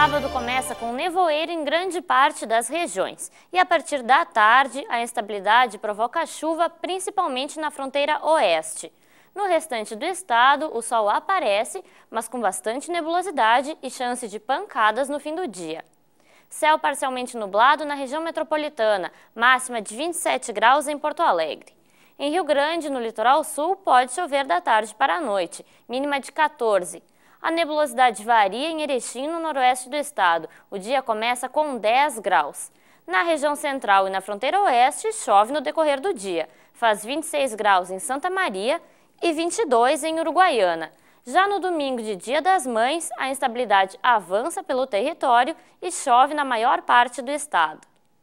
sábado começa com nevoeiro em grande parte das regiões. E a partir da tarde, a instabilidade provoca chuva, principalmente na fronteira oeste. No restante do estado, o sol aparece, mas com bastante nebulosidade e chance de pancadas no fim do dia. Céu parcialmente nublado na região metropolitana, máxima de 27 graus em Porto Alegre. Em Rio Grande, no litoral sul, pode chover da tarde para a noite, mínima de 14 a nebulosidade varia em Erechim, no noroeste do estado. O dia começa com 10 graus. Na região central e na fronteira oeste, chove no decorrer do dia. Faz 26 graus em Santa Maria e 22 em Uruguaiana. Já no domingo de Dia das Mães, a instabilidade avança pelo território e chove na maior parte do estado.